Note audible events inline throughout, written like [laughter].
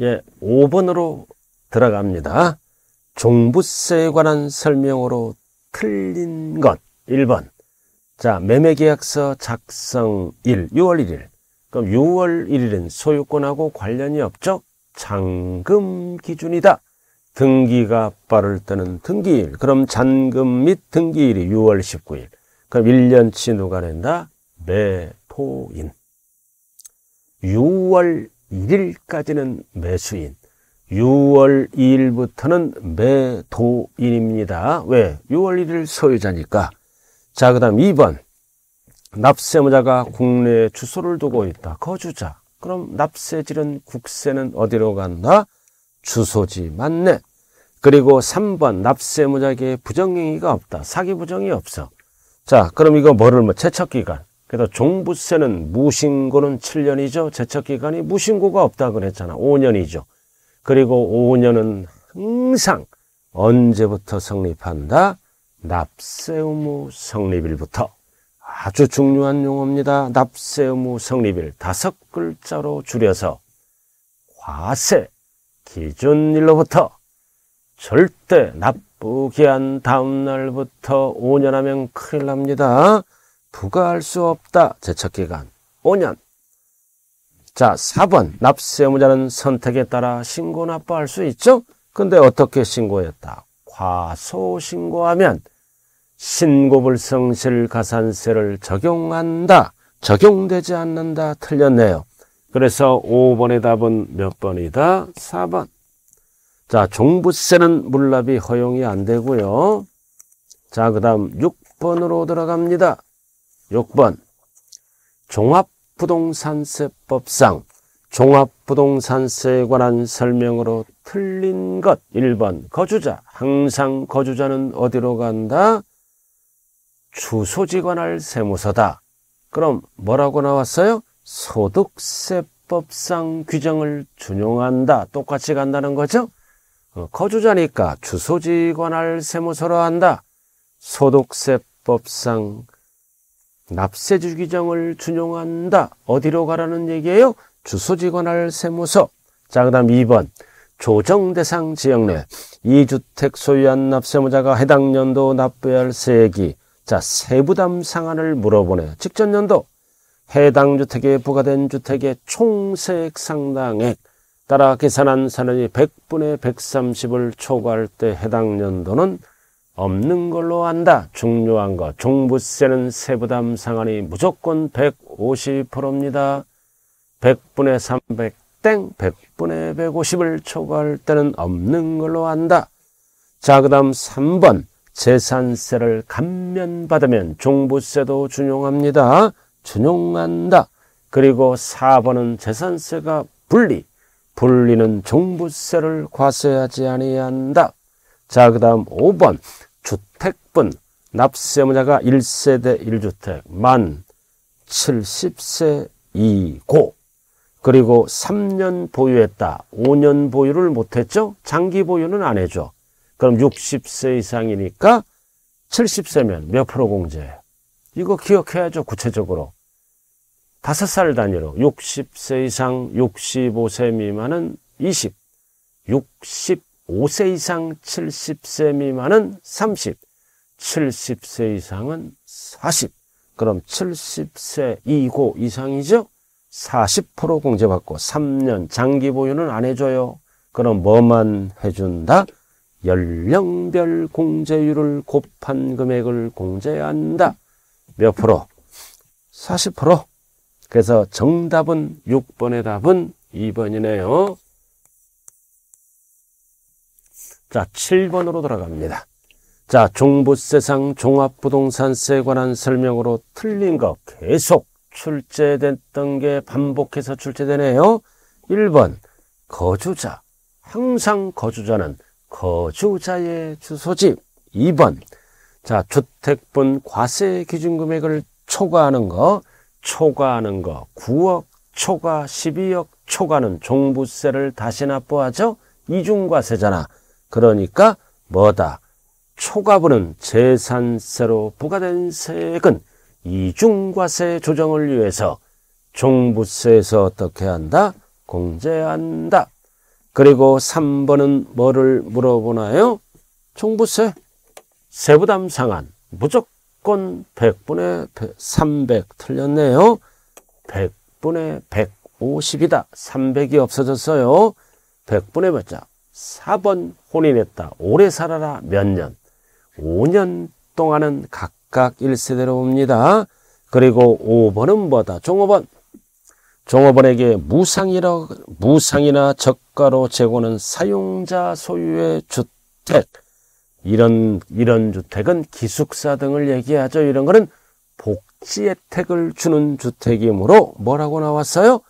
예, 5번으로 들어갑니다. 종부세에 관한 설명으로 틀린 것 1번. 자, 매매계약서 작성 1, 6월 1일. 그럼 6월 1일은 소유권하고 관련이 없죠? 잔금 기준이다. 등기가 빠를 때는 등기일. 그럼 잔금 및 등기일이 6월 19일. 그럼 1년치 누가 낸다? 매포인 6월 1일까지는 매수인, 6월 2일부터는 매도인입니다. 왜? 6월 1일 소유자니까. 자, 그 다음 2번. 납세무자가 국내에 주소를 두고 있다. 거주자. 그럼 납세지은 국세는 어디로 간다? 주소지 맞네. 그리고 3번 납세무자에게 부정행위가 없다. 사기 부정이 없어. 자, 그럼 이거 뭐를 뭐 채척기간 그래서 종부세는 무신고는 7년이죠. 제척기간이 무신고가 없다 그랬잖아. 5년이죠. 그리고 5년은 항상 언제부터 성립한다? 납세 의무 성립일부터. 아주 중요한 용어입니다. 납세 의무 성립일 다섯 글자로 줄여서 과세 기준일로부터 절대 납부기한 다음날부터 5년 하면 큰일 납니다. 부과할 수 없다. 재척기간 5년. 자, 4번 납세 의무자는 선택에 따라 신고 납부할 수 있죠? 근데 어떻게 신고했다? 과소 신고하면 신고불성실 가산세를 적용한다. 적용되지 않는다. 틀렸네요. 그래서 5번의 답은 몇 번이다? 4번. 자, 종부세는 물납이 허용이 안 되고요. 자, 그 다음 6번으로 들어갑니다. 6번 종합부동산세법상 종합부동산세에 관한 설명으로 틀린 것 1번 거주자 항상 거주자는 어디로 간다? 주소지관할 세무서다. 그럼 뭐라고 나왔어요? 소득세법상 규정을 준용한다. 똑같이 간다는 거죠? 어, 거주자니까 주소지관할 세무서로 한다. 소득세법상 납세주 규정을 준용한다. 어디로 가라는 얘기예요? 주소지 관할 세무서. 자, 그 다음 2번. 조정대상 지역 내 이주택 소유한 납세무자가 해당 연도 납부해야 할 세액이 자 세부담 상한을 물어보네요. 직전 연도 해당 주택에 부과된 주택의 총세액 상당액 따라 계산한 사는이 100분의 130을 초과할 때 해당 연도는 없는 걸로 안다. 중요한 거. 종부세는 세부담 상한이 무조건 150%입니다. 100분의 300 땡, 100분의 150을 초과할 때는 없는 걸로 안다. 자, 그 다음 3번. 재산세를 감면받으면 종부세도 준용합니다. 준용한다. 그리고 4번은 재산세가 분리. 분리는 종부세를 과세하지 아니한다. 자, 그 다음 5번. 주택분. 납세의무자가 1세대 1주택 만 70세 이고 그리고 3년 보유했다. 5년 보유를 못했죠? 장기 보유는 안 해줘. 그럼 60세 이상이니까 70세면 몇 프로 공제? 이거 기억해야죠, 구체적으로. 5살 단위로 60세 이상 65세 미만은 20, 60 5세 이상 70세 미만은 30, 70세 이상은 40. 그럼 70세 이고 이상이죠? 40% 공제받고 3년 장기 보유는 안 해줘요. 그럼 뭐만 해준다? 연령별 공제율을 곱한 금액을 공제한다. 몇 프로? 40%. 그래서 정답은 6번의 답은 2번이네요. 자, 7번으로 돌아갑니다. 자, 종부세상 종합부동산세에 관한 설명으로 틀린 거 계속 출제됐던 게 반복해서 출제되네요. 1번, 거주자. 항상 거주자는 거주자의 주소지. 2번, 자, 주택분 과세 기준 금액을 초과하는 거, 초과하는 거, 9억, 초과 12억, 초과는 종부세를 다시 납부하죠? 이중과세잖아. 그러니까 뭐다? 초과분은 재산세로 부과된 세액은 이중과세 조정을 위해서 종부세에서 어떻게 한다? 공제한다. 그리고 3번은 뭐를 물어보나요? 종부세, 세부담 상한, 무조건 100분의 1 0 300 틀렸네요. 100분의 150이다. 300이 없어졌어요. 100분의 몇자? 4번 혼인했다. 오래 살아라 몇 년? 5년 동안은 각각 1세대로 옵니다. 그리고 5번은 뭐다? 종업원. 종업원에게 무상이라, 무상이나 저가로 재고는 사용자 소유의 주택. 이런, 이런 주택은 기숙사 등을 얘기하죠. 이런 거는 복지 혜택을 주는 주택이므로 뭐라고 나왔어요?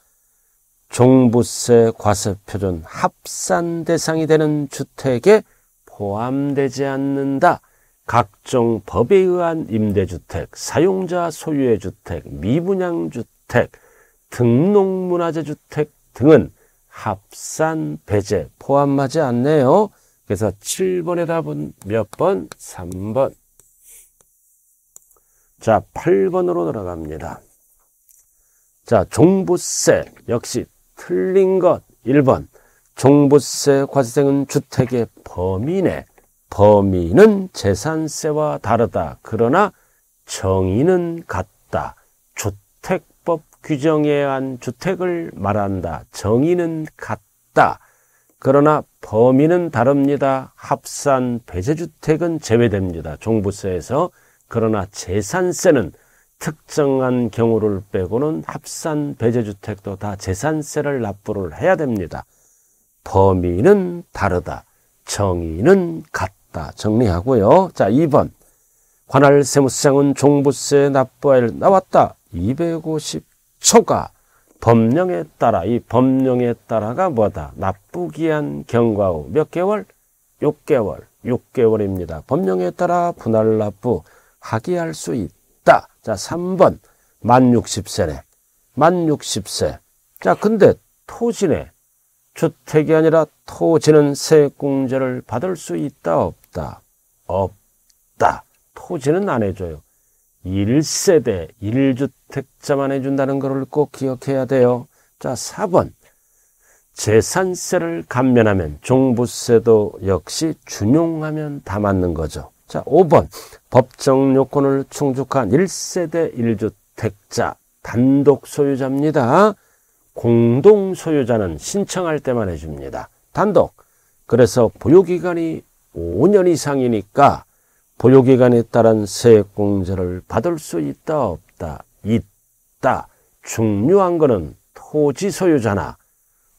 종부세 과세표준 합산 대상이 되는 주택에 포함되지 않는다. 각종 법에 의한 임대주택, 사용자 소유의 주택, 미분양 주택, 등록문화재 주택 등은 합산 배제 포함하지 않네요. 그래서 7번의 답은 몇 번? 3번. 자, 8번으로 들어갑니다. 자, 종부세 역시 틀린 것 1번 종부세 과세은 생 주택의 범위 내 범위는 재산세와 다르다 그러나 정의는 같다 주택법 규정에 의한 주택을 말한다 정의는 같다 그러나 범위는 다릅니다 합산 배제주택은 제외됩니다 종부세에서 그러나 재산세는 특정한 경우를 빼고는 합산 배제주택도 다 재산세를 납부를 해야 됩니다. 범위는 다르다. 정의는 같다. 정리하고요. 자, 2번. 관할 세무시장은 종부세 납부할 나왔다. 250초가 법령에 따라 이 법령에 따라가 뭐다? 납부 기한 경과 후 몇 개월? 6개월. 6개월입니다. 법령에 따라 분할 납부 하기할 수 있다. 자, 3번. 만 60세네. 만 60세. 자, 근데 토지네. 주택이 아니라 토지는 세액공제를 받을 수 있다, 없다? 없다. 토지는 안 해줘요. 1세대 1주택자만 해준다는 것을 꼭 기억해야 돼요. 자, 4번. 재산세를 감면하면 종부세도 역시 준용하면 다 맞는 거죠. 자, 5번. 법정 요건을 충족한 1세대 1주택자 단독 소유자입니다. 공동 소유자는 신청할 때만 해줍니다. 단독. 그래서 보유기간이 5년 이상이니까 보유기간에 따른 세액공제를 받을 수 있다 없다 있다 중요한 거는 토지 소유자나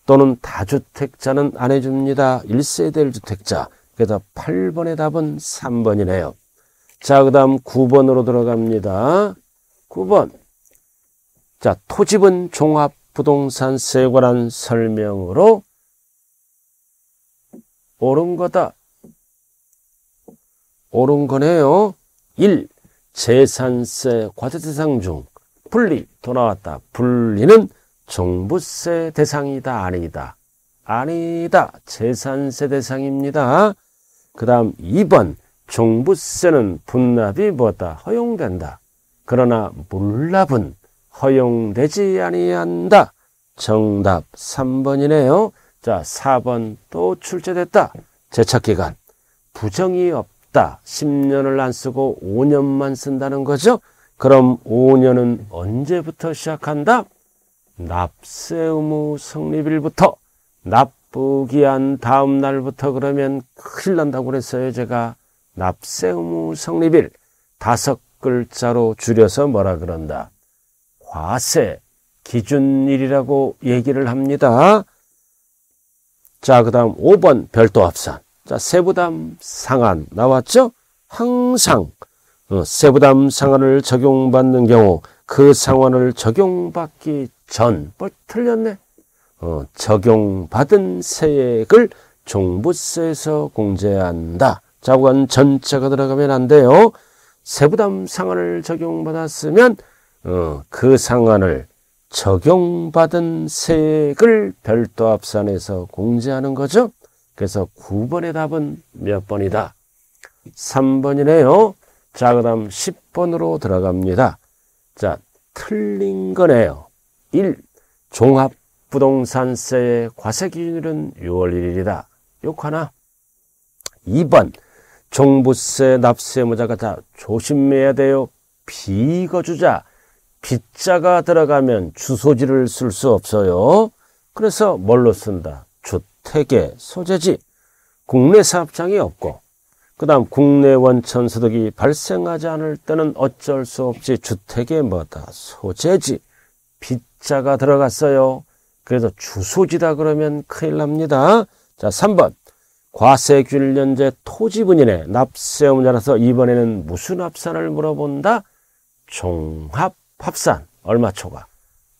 또는 다주택자는 안 해줍니다. 1세대 1주택자 그래서 8번의 답은 3번이네요. 자, 그 다음 9번으로 들어갑니다. 9번. 자, 토지분 종합부동산세에 관한 설명으로 옳은 거다. 옳은 거네요. 1. 재산세 과세 대상 중 분리 더 나왔다. 분리는 종부세 대상이다 아니다. 아니다. 재산세 대상입니다. 그 다음 2번 종부세는 분납이 뭐다 허용된다. 그러나 물납은 허용되지 아니한다. 정답 3번이네요. 자 4번 또 출제됐다. 제착기간 부정이 없다. 10년을 안 쓰고 5년만 쓴다는 거죠. 그럼 5년은 언제부터 시작한다? 납세 의무 성립일부터 납 부귀한 다음 날부터 그러면 큰일 난다고 그랬어요. 제가 납세의무 성립일 다섯 글자로 줄여서 뭐라 그런다. 과세 기준일이라고 얘기를 합니다. 자, 그 다음 5번 별도 합산. 자, 세부담 상한 나왔죠? 항상 어, 세부담 상한을 적용받는 경우 그 상환을 적용받기 전, 뭐 틀렸네. 어, 적용받은 세액을 종부세에서 공제한다. 자고한 전체가 들어가면 안 돼요. 세부담 상한을 적용받았으면 어, 그 상한을 적용받은 세액을 별도 합산해서 공제하는 거죠. 그래서 9번의 답은 몇 번이다? 3번이네요. 자, 그 다음 10번으로 들어갑니다. 자, 틀린 거네요. 1. 종합 부동산세의 과세 기준일은 6월 1일이다. 욕 하나. 2번 종부세 납세의무자가 다 조심해야 돼요. 비거주자 빚자가 들어가면 주소지를 쓸 수 없어요. 그래서 뭘로 쓴다? 주택의 소재지. 국내 사업장이 없고 그 다음 국내 원천 소득이 발생하지 않을 때는 어쩔 수없지 주택의 뭐다? 소재지. 빚자가 들어갔어요. 그래서 주소지다 그러면 큰일 납니다. 자, 3번. 과세균련제 토지분인의 납세의무자라서 이번에는 무슨 합산을 물어본다? 종합합산. 얼마 초과?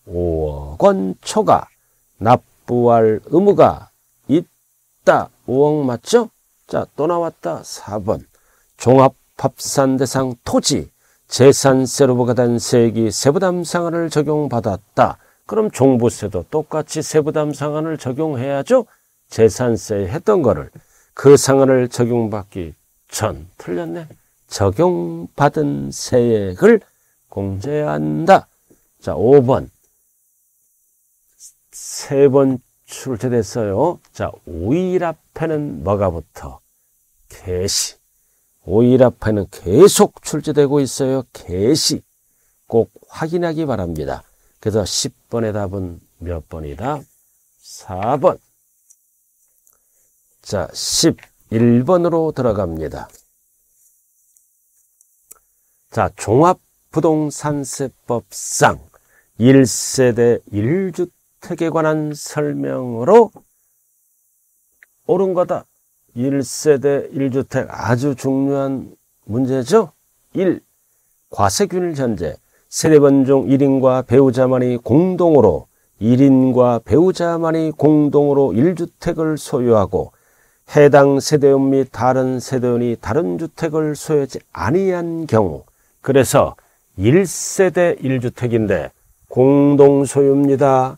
5억 원 초과. 납부할 의무가 있다. 5억 맞죠? 자, 또 나왔다. 4번. 종합합산 대상 토지. 재산세로부과된 세액이 세부담 상한을 적용받았다. 그럼 종부세도 똑같이 세부담 상한을 적용해야죠. 재산세 했던 거를 그 상한을 적용받기 전 틀렸네. 적용받은 세액을 공제한다. 자, 5번. 세 번 출제됐어요. 자, 5일 앞에는 뭐가 붙어? 개시. 5일 앞에는 계속 출제되고 있어요. 개시. 꼭 확인하기 바랍니다. 그래서 10번의 답은 몇 번이다? 4번. 자, 11번으로 들어갑니다. 자, 종합부동산세법상 1세대 1주택에 관한 설명으로 옳은 거다. 1세대 1주택 아주 중요한 문제죠. 1. 과세균 현재 세례번 종 1인과 배우자만이 공동으로 1인과 배우자만이 공동으로 1주택을 소유하고 해당 세대원 및 다른 세대원이 다른 주택을 소유하지 아니한 경우 그래서 1세대 1주택인데 공동 소유입니다.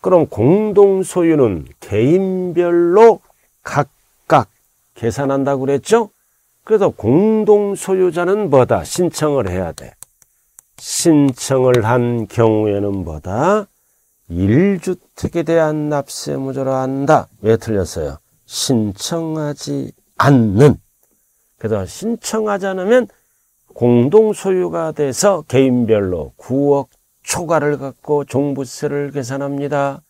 그럼 공동 소유는 개인별로 각각 계산한다고 그랬죠? 그래서 공동 소유자는 뭐다 신청을 해야 돼. 신청을 한 경우에는 보다 1주택에 대한 납세 무조로 한다. 왜 틀렸어요? 신청하지 않는. 그래서 신청하지 않으면 공동 소유가 돼서 개인별로 9억 초과를 갖고 종부세를 계산합니다.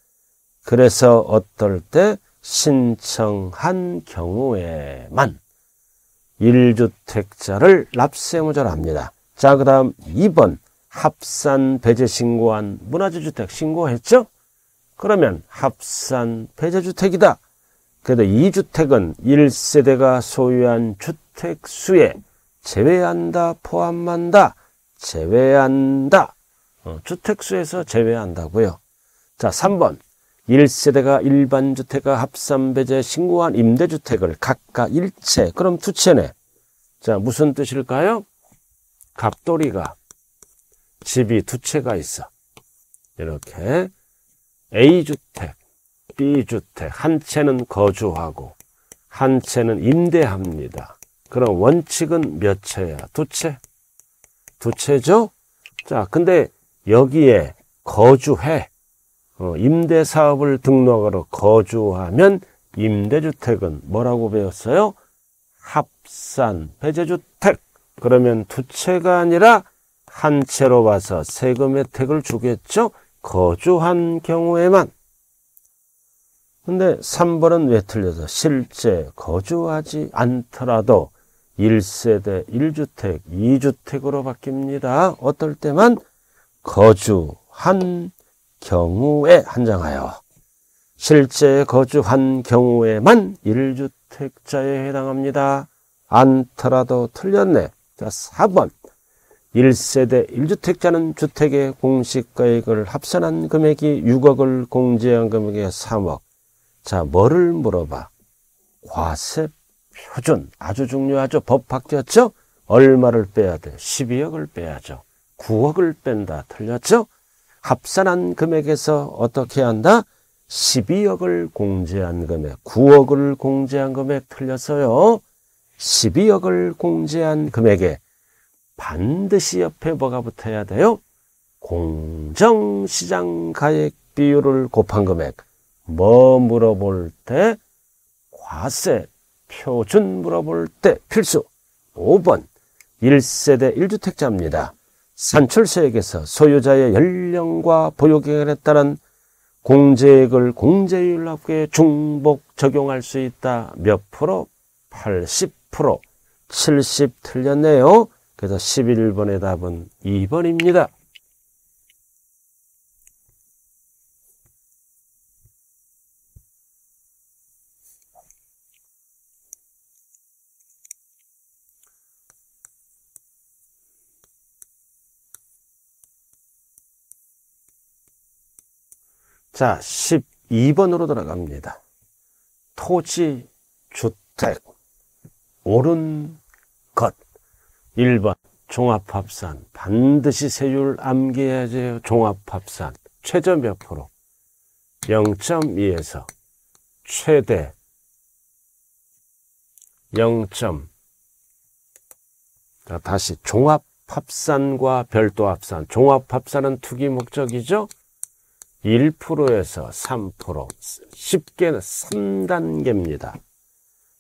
그래서 어떨 때 신청한 경우에만 1주택자를 납세무조로 합니다. 자, 그 다음 2번. 합산 배제 신고한 문화재주택 신고했죠? 그러면 합산 배제주택이다. 그래도 이주택은 1세대가 소유한 주택 수에 제외한다, 포함한다, 제외한다. 어, 주택 수에서 제외한다고요. 자, 3번. 1세대가 일반 주택과 합산 배제 신고한 임대주택을 각각 일채, 그럼 두 채네. 자, 무슨 뜻일까요? 갑돌이가 집이 두 채가 있어. 이렇게 A주택, B주택 한 채는 거주하고 한 채는 임대합니다. 그럼 원칙은 몇 채야? 두 채? 두 채죠? 자, 근데 여기에 거주해. 어, 임대사업을 등록하러 거주하면 임대주택은 뭐라고 배웠어요? 합산, 배제주택. 그러면 두 채가 아니라 한 채로 와서 세금 혜택을 주겠죠? 거주한 경우에만. 근데 3번은 왜 틀려서 실제 거주하지 않더라도 1세대 1주택, 2주택으로 바뀝니다. 어떨 때만 거주한 경우에 한장하여 실제 거주한 경우에만 1주택자에 해당합니다. 않더라도 틀렸네. 자, 4번. 1세대 1주택자는 주택의 공시가액을 합산한 금액이 6억을 공제한 금액의 3억. 자, 뭐를 물어봐? 과세 표준. 아주 중요하죠. 법 바뀌었죠? 얼마를 빼야 돼? 12억을 빼야죠. 9억을 뺀다. 틀렸죠? 합산한 금액에서 어떻게 한다? 12억을 공제한 금액, 9억을 공제한 금액 틀렸어요. 12억을 공제한 금액에 반드시 옆에 뭐가 붙어야 돼요? 공정시장 가액 비율을 곱한 금액. 뭐 물어볼 때? 과세, 표준 물어볼 때 필수. 5번. 1세대 1주택자입니다. 산출세액에서 소유자의 연령과 보유기간에 따른 공제액을 공제율 합계 중복 적용할 수 있다. 몇 프로? 1 0 70 틀렸네요. 그래서 11번의 답은 2번입니다. 자, 12번으로 들어갑니다. 토지, 주택. 옳은 것. 1번 종합합산 반드시 세율 암기해야 돼요. 종합합산 최저 몇 프로? 0.2에서 최대 0. 자, 다시 종합합산과 별도합산 종합합산은 투기 목적이죠. 1%에서 3% 쉽게는 3단계입니다.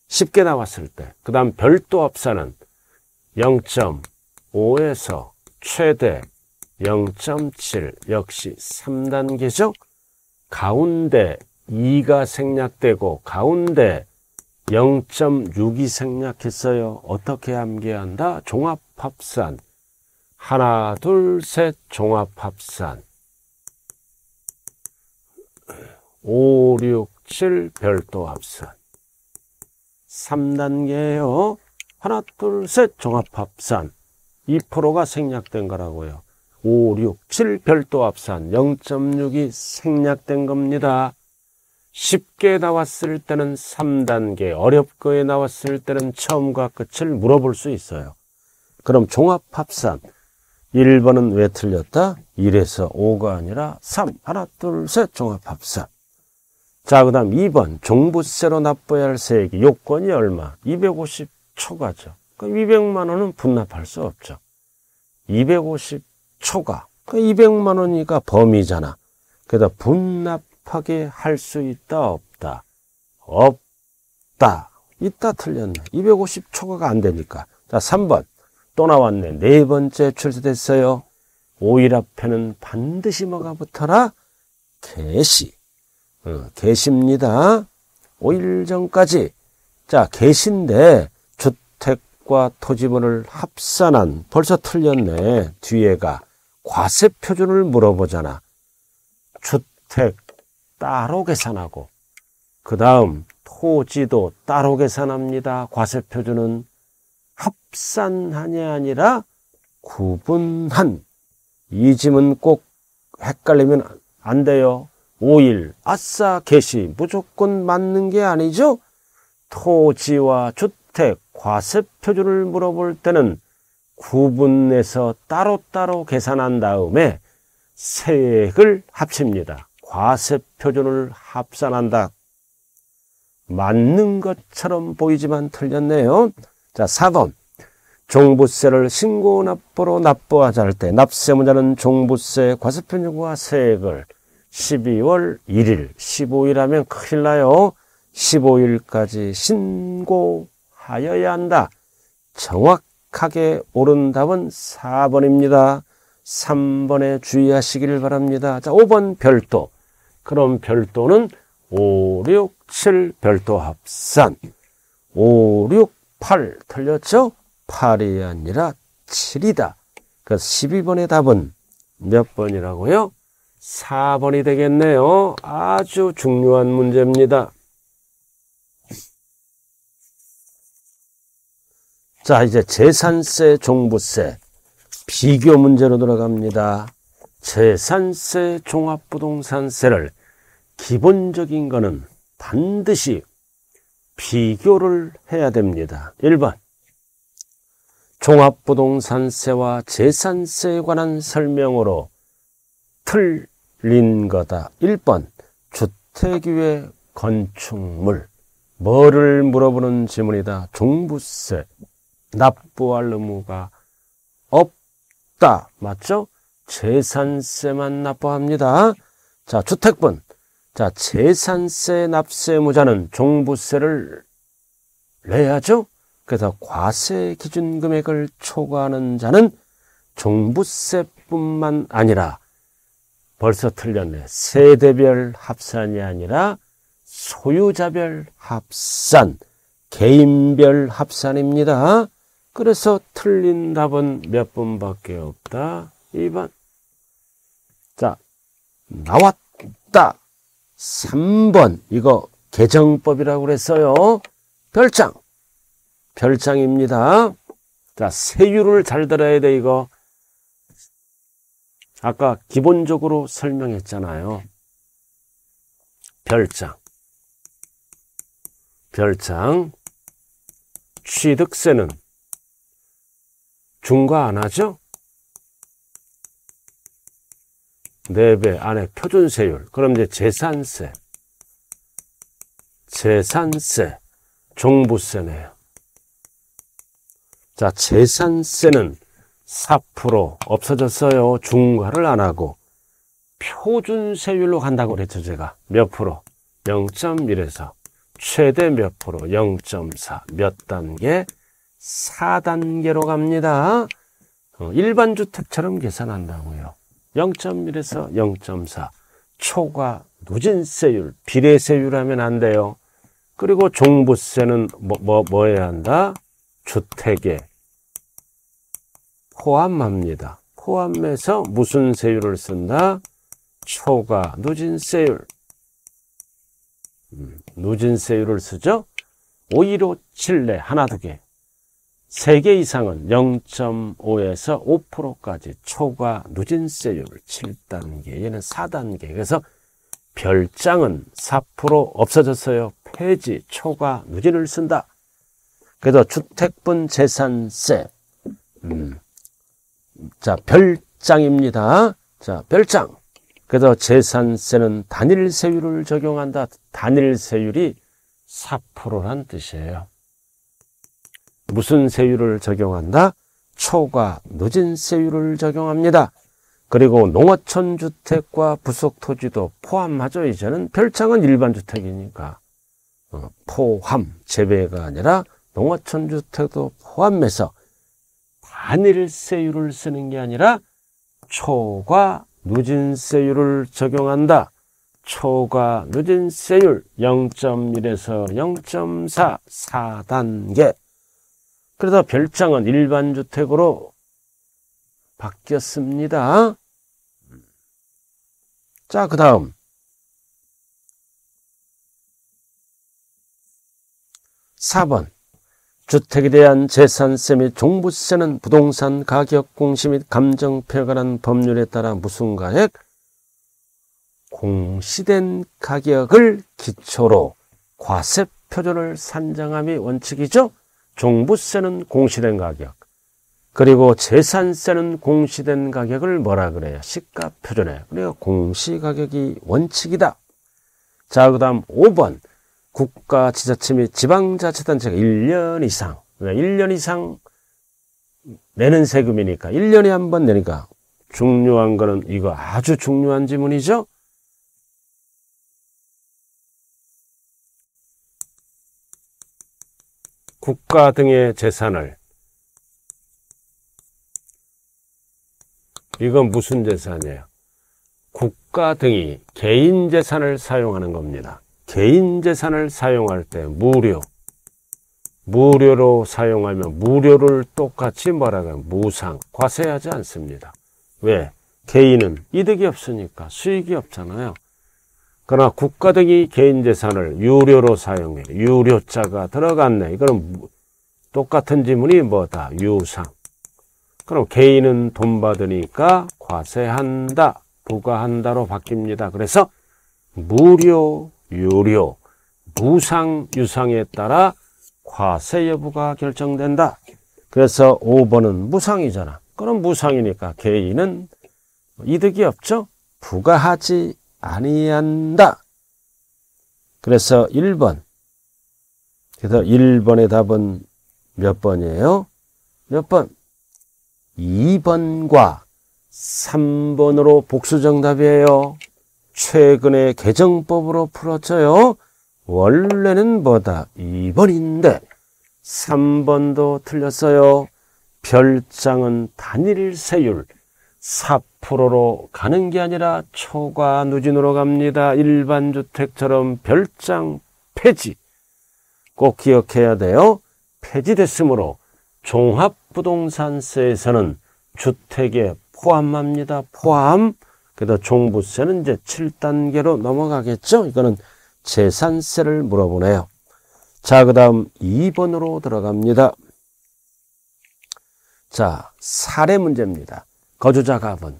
쉽게 나왔을 때, 그 다음 별도 합산은 0.5에서 최대 0.7 역시 3단계죠. 가운데 2가 생략되고 가운데 0.6이 생략했어요. 어떻게 암기한다? 종합합산. 하나, 둘, 셋, 종합합산. 5, 6, 7 별도 합산. 3단계요. 하나, 둘, 셋 종합합산. 2%가 생략된 거라고요. 5, 6, 7 별도 합산 0.6이 생략된 겁니다. 쉽게 나왔을 때는 3단계, 어렵게 나왔을 때는 처음과 끝을 물어볼 수 있어요. 그럼 종합합산 1번은 왜 틀렸다? 1에서 5가 아니라 3, 하나, 둘, 셋 종합합산 자, 그 다음 2번. 종부세로 납부해야 할 세액이 요건이 얼마? 250 초과죠. 그럼 200만 원은 분납할 수 없죠. 250 초과. 그 그러니까 200만 원이니까 범위잖아. 그래서 분납하게 할 수 있다, 없다? 없다. 있다 틀렸네. 250 초과가 안 되니까. 자, 3번. 또 나왔네. 네 번째 출제됐어요. 5일 앞에는 반드시 뭐가 붙어라? 개시. 계십니다. 어, 5일 전까지 자 계신데 주택과 토지분을 합산한 벌써 틀렸네 뒤에가 과세 표준을 물어보잖아. 주택 따로 계산하고 그 다음 토지도 따로 계산합니다. 과세 표준은 합산한이 아니라 구분한 이 짐은 꼭 헷갈리면 안 돼요. 오일, 아싸, 개시 무조건 맞는 게 아니죠. 토지와 주택, 과세 표준을 물어볼 때는 구분해서 따로따로 계산한 다음에 세액을 합칩니다. 과세 표준을 합산한다. 맞는 것처럼 보이지만 틀렸네요. 자, 4번. 종부세를 신고납부로 납부하자 할 때납세문자는 종부세 과세표준과 세액을 12월 1일, 15일 하면 큰일 나요. 15일까지 신고하여야 한다. 정확하게 옳은 답은 4번입니다. 3번에 주의하시길 바랍니다. 자, 5번 별도. 그럼 별도는 5, 6, 7 별도 합산. 5, 6, 8 틀렸죠? 8이 아니라 7이다. 그 12번의 답은 몇 번이라고요? 4번이 되겠네요. 아주 중요한 문제입니다. 자, 이제 재산세, 종부세 비교 문제로 들어갑니다. 재산세, 종합부동산세를 기본적인 거는 반드시 비교를 해야 됩니다. 1번 종합부동산세와 재산세에 관한 설명으로 틀린 거다. 1번 주택위의 건축물 뭐를 물어보는 질문이다. 종부세 납부할 의무가 없다. 맞죠? 재산세만 납부합니다. 자, 주택분. 자, 재산세 납세 의무자는 종부세를 내야죠. 그래서 과세 기준 금액을 초과하는 자는 종부세뿐만 아니라 벌써 틀렸네. 세대별 합산이 아니라 소유자별 합산, 개인별 합산입니다. 그래서 틀린 답은 몇 번밖에 없다. 2번. 자, 나왔다. 3번. 이거 개정법이라고 그랬어요. 별장. 별장입니다. 자, 세율을 잘 들어야 돼, 이거. 아까 기본적으로 설명했잖아요. 별장, 별장, 취득세는 중과 안 하죠? 4배 안에 표준세율. 그럼 이제 재산세, 재산세, 종부세네요. 자, 재산세는 4% 없어졌어요. 중과를 안 하고 표준 세율로 간다고 그랬죠 제가 몇 프로 0.1에서 최대 몇 프로 0.4몇 단계 4단계로 갑니다. 어, 일반 주택처럼 계산한다고요. 0.1에서 0.4 초과 누진세율 비례세율 하면 안 돼요. 그리고 종부세는 뭐, 뭐, 뭐 해야 한다? 주택에 포함합니다. 포함해서 무슨 세율을 쓴다? 초과 누진 세율. 음, 누진 세율을 쓰죠? 515 칠레 하나 두 개. 세 개 이상은 0.5에서 5%까지 초과 누진 세율 7단계. 얘는 4단계. 그래서 별장은 4% 없어졌어요. 폐지, 초과, 누진을 쓴다. 그래서 주택분 재산세. 음. 자, 별장입니다. 자, 별장. 그래서 재산세는 단일세율을 적용한다. 단일세율이 4%란 뜻이에요. 무슨 세율을 적용한다? 초과 누진세율을 적용합니다. 그리고 농어촌 주택과 부속 토지도 포함하죠. 이제는 별장은 일반 주택이니까 어, 포함 제외가 아니라 농어촌 주택도 포함해서 안일세율을 쓰는 게 아니라 초과 누진세율을 적용한다. 초과 누진세율 0.1에서 0.4 4단계 그래서 별장은 일반주택으로 바뀌었습니다. 자, 그 다음. 4번 주택에 대한 재산세 및 종부세는 부동산 가격 공시 및 감정표에 관한 법률에 따라 무슨가액 공시된 가격을 기초로 과세 표준을 산정함이 원칙이죠. 종부세는 공시된 가격, 그리고 재산세는 공시된 가격을 뭐라 그래요? 시가표준에. 그래요. 공시가격이 원칙이다. 자, 그 다음 5번. 국가 지자체 및 지방자치단체가 1년 이상, 1년 그러니까 이상 내는 세금이니까 1년에 한 번 내니까 중요한 거는 이거 아주 중요한 지문이죠. 국가 등의 재산을 이건 무슨 재산이에요? 국가 등이 개인 재산을 사용하는 겁니다. 개인 재산을 사용할 때 무료 무료로 사용하면 무료를 똑같이 말하면 무상 과세하지 않습니다 왜 개인은 이득이 없으니까 수익이 없잖아요 그러나 국가 등이 개인 재산을 유료로 사용해 유료자가 들어갔네 이거는 똑같은 지문이 뭐다 유상 그럼 개인은 돈 받으니까 과세한다 부과한다로 바뀝니다 그래서 무료 유료, 무상 유상에 따라 과세 여부가 결정된다. 그래서 5번은 무상이잖아. 그럼 무상이니까 개인은 이득이 없죠? 부과하지 아니한다. 그래서 1번. 그래서 1번의 답은 몇 번이에요? 몇 번? 2번과 3번으로 복수 정답이에요. 최근에 개정법으로 풀었죠요. 원래는 뭐다? 2번인데 3번도 틀렸어요. 별장은 단일 세율 4%로 가는 게 아니라 초과 누진으로 갑니다. 일반 주택처럼 별장 폐지. 꼭 기억해야 돼요. 폐지됐으므로 종합부동산세에서는 주택에 포함합니다. 포함. 그래서 종부세는 이제 7단계로 넘어가겠죠. 이거는 재산세를 물어보네요. 자, 그 다음 2번으로 들어갑니다. 자, 사례 문제입니다. 거주자 갑은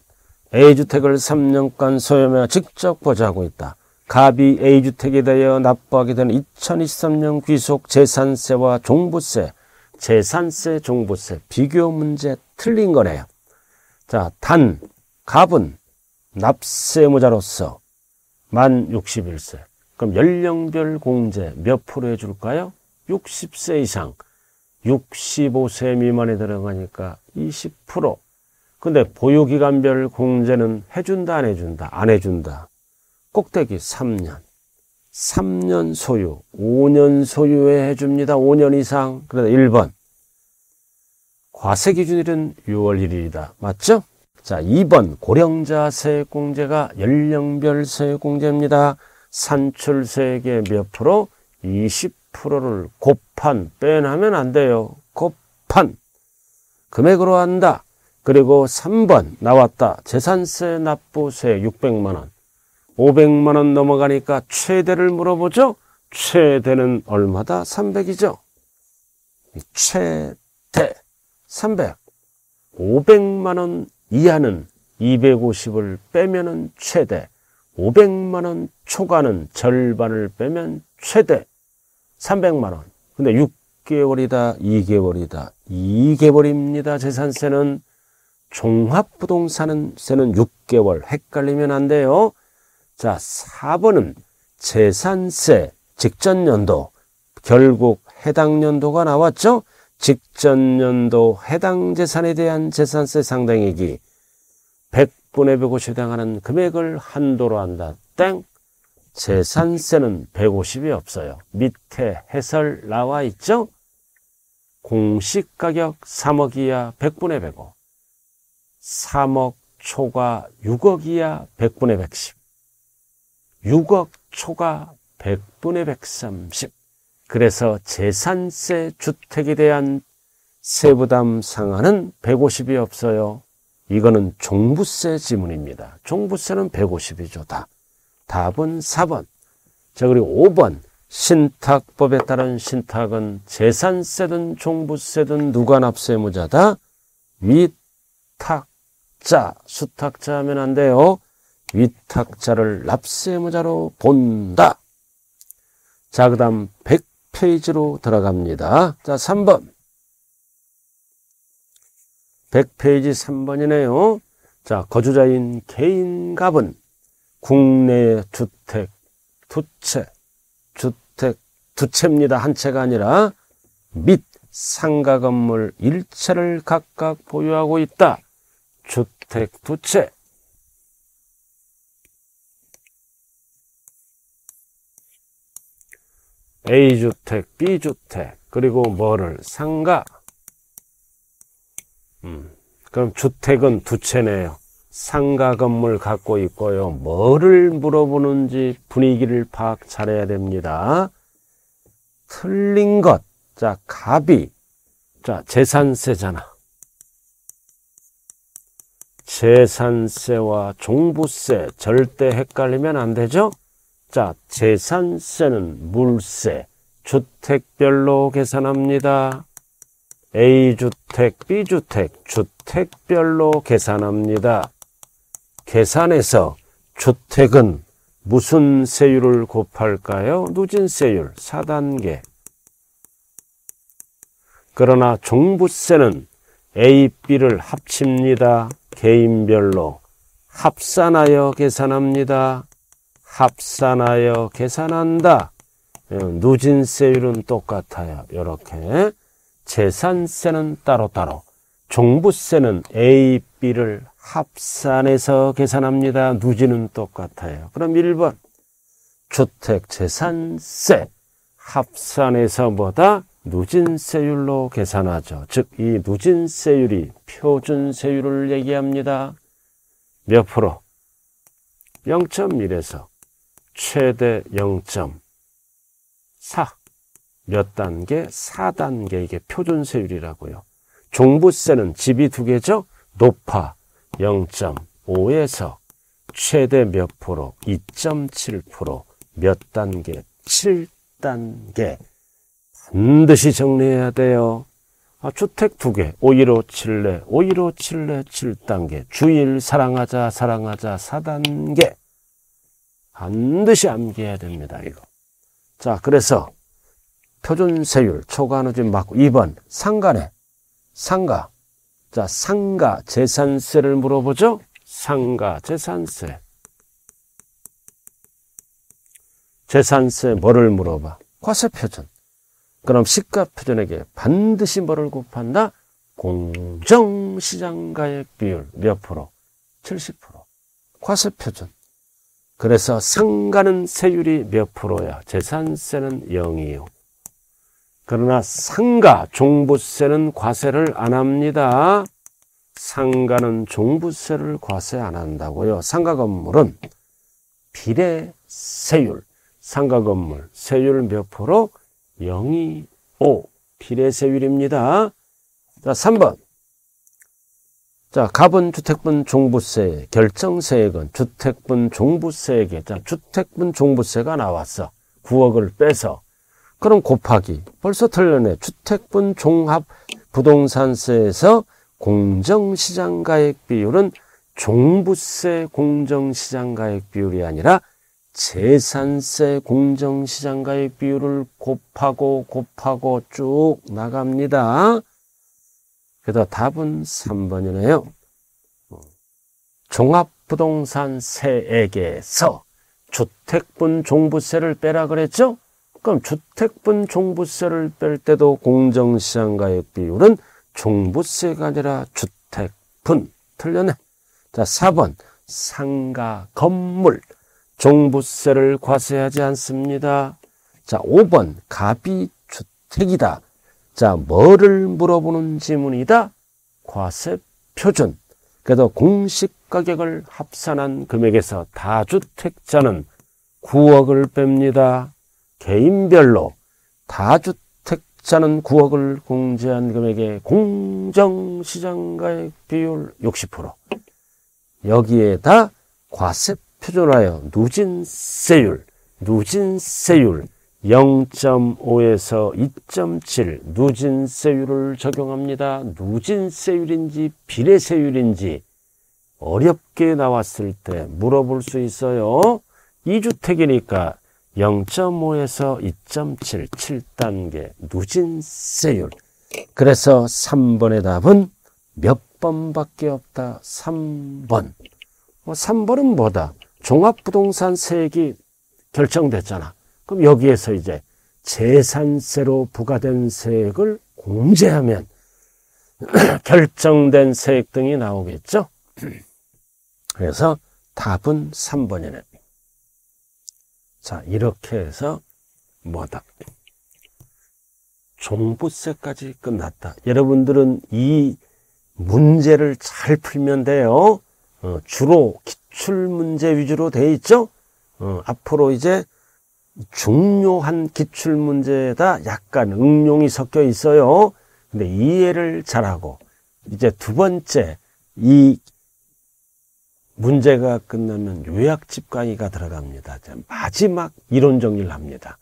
A주택을 3년간 소유하며 직접 보유하고 있다. 갑이 A주택에 대여 납부하게 되 2023년 귀속 재산세와 종부세, 재산세, 종부세 비교 문제 틀린 거네요. 자, 단, 갑은 납세무자로서 만 61세. 그럼 연령별 공제 몇 프로 해줄까요? 60세 이상. 65세 미만에 들어가니까 20%. 근데 보유기간별 공제는 해준다, 안 해준다, 안 해준다. 꼭대기 3년. 3년 소유, 5년 소유에 해줍니다. 5년 이상. 그래서 1번. 과세 기준일은 6월 1일이다. 맞죠? 자, 2번 고령자 세액공제가 연령별 세액공제입니다. 산출세액의 몇 프로? 20%를 곱한 빼나면 안 돼요. 곱한 금액으로 한다. 그리고 3번 나왔다. 재산세 납부세 600만원. 500만원 넘어가니까 최대를 물어보죠. 최대는 얼마다? 300이죠. 최대 300. 500만원 이하는 250을 빼면은 최대, 500만원 초과는 절반을 빼면 최대 300만원. 근데 6개월이다, 2개월이다, 2개월입니다. 재산세는 종합부동산 세는 6개월. 헷갈리면 안 돼요. 자, 4번은 재산세 직전 연도. 결국 해당 연도가 나왔죠? 직전년도 해당 재산에 대한 재산세 상당액이 100분의 150에 해당하는 금액을 한도로 한다. 땡! 재산세는 150이 없어요. 밑에 해설 나와 있죠? 공시가격 3억 이하 100분의 105 3억 초과 6억 이하 100분의 110 6억 초과 100분의 130 그래서 재산세 주택에 대한 세부담 상한은 150이 없어요. 이거는 종부세 지문입니다. 종부세는 150이죠. 다. 답은 4번. 자, 그리고 5번. 신탁법에 따른 신탁은 재산세든 종부세든 누가 납세무자다? 위탁자. 수탁자 하면 안 돼요. 위탁자를 납세무자로 본다. 자, 그 다음 페이지로 들어갑니다. 자, 3번. 100페이지 3번이네요. 자, 거주자인 개인갑은 국내 주택 두 채, 주택 두 채입니다. 한 채가 아니라 및 상가 건물 1채를 각각 보유하고 있다. 주택 두 채, A주택, B주택, 그리고 뭐를? 상가. 음, 그럼 주택은 두 채네요. 상가 건물 갖고 있고요. 뭐를 물어보는지 분위기를 파악 잘해야 됩니다. 틀린 것. 자, 갑이. 자, 재산세잖아. 재산세와 종부세 절대 헷갈리면 안 되죠? 자, 재산세는 물세, 주택별로 계산합니다. A주택, B주택, 주택별로 계산합니다. 계산해서 주택은 무슨 세율을 곱할까요? 누진세율 4단계. 그러나 종부세는 A, B를 합칩니다. 개인별로 합산하여 계산합니다. 합산하여 계산한다. 예, 누진세율은 똑같아요. 이렇게 재산세는 따로따로 종부세는 A, B를 합산해서 계산합니다. 누진은 똑같아요. 그럼 1번 주택재산세 합산해서 뭐다? 누진세율로 계산하죠. 즉 이 누진세율이 표준세율을 얘기합니다. 몇 프로? 0.1에서 최대 0.4. 몇 단계? 4단계. 이게 표준세율이라고요. 종부세는 집이 두 개죠? 높아. 0.5에서 최대 몇 프로? 2.7%. 몇 단계? 7단계. 반드시 정리해야 돼요. 아, 주택 두 개, 515 칠레, 515 칠레 7단계, 주일 사랑하자, 사랑하자 4단계. 반드시 암기해야 됩니다. 이거. 자, 그래서 표준세율 초과누진 맞고 2번 상가네. 상가. 자, 상가 재산세를 물어보죠. 상가 재산세. 재산세 뭐를 물어봐? 과세표준. 그럼 시가표준에게 반드시 뭐를 곱한다? 공정시장가액 비율 몇 프로? 70%. 과세표준. 그래서 상가는 세율이 몇 프로야? 재산세는 0이요. 그러나 상가, 종부세는 과세를 안 합니다. 상가는 종부세를 과세 안 한다고요. 상가 건물은 비례세율, 상가 건물 세율 몇 프로? 0이 5. 비례세율입니다. 자, 3번. 자, 갑은 주택분, 종부세, 결정세액은 주택분, 종부세액에 자, 주택분, 종부세가 나왔어. 9억을 빼서. 그럼 곱하기. 벌써 틀렸네. 주택분, 종합, 부동산세에서 공정시장가액 비율은 종부세 공정시장가액 비율이 아니라 재산세 공정시장가액 비율을 곱하고 곱하고 쭉 나갑니다. 그래서 답은 3번이네요. 종합부동산 세액에서 주택분 종부세를 빼라 그랬죠? 그럼 주택분 종부세를 뺄 때도 공정시장 가액 비율은 종부세가 아니라 주택분. 틀렸네. 자, 4번. 상가 건물. 종부세를 과세하지 않습니다. 자, 5번. 갑이 주택이다. 자, 뭐를 물어보는 질문이다? 과세 표준. 그래서 공식 가격을 합산한 금액에서 다주택자는 9억을 뺍니다. 개인별로 다주택자는 9억을 공제한 금액의 공정시장가액 비율 60%. 여기에다 과세 표준하여 누진세율, 누진세율, 0.5에서 2.7 누진세율을 적용합니다. 누진세율인지 비례세율인지 어렵게 나왔을 때 물어볼 수 있어요. 2주택이니까 0.5에서 2.7, 7단계 누진세율. 그래서 3번의 답은 몇 번밖에 없다. 3번. 3번은 뭐 뭐다? 종합부동산 세액이 결정됐잖아. 그럼 여기에서 이제 재산세로 부과된 세액을 공제하면 [clears throat] 결정된 세액 등이 나오겠죠. [clears throat] 그래서 답은 3번이네. 자, 이렇게 해서 뭐다? 종부세까지 끝났다. 여러분들은 이 문제를 잘 풀면 돼요. 어, 주로 기출문제 위주로 돼 있죠? 어, 앞으로 이제 중요한 기출 문제에다 약간 응용이 섞여 있어요. 근데 이해를 잘하고 이제 두 번째 이 문제가 끝나면 요약집 강의가 들어갑니다. 마지막 이론 정리를 합니다.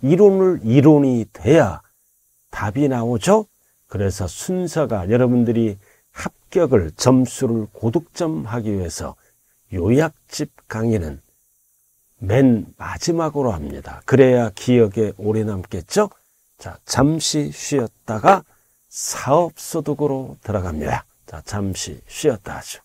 이론을 이론이 돼야 답이 나오죠. 그래서 순서가 여러분들이 합격을 점수를 고득점하기 위해서 요약집 강의는 맨 마지막으로 합니다. 그래야 기억에 오래 남겠죠? 자, 잠시 쉬었다가 사업소득으로 들어갑니다. 자, 잠시 쉬었다 하죠.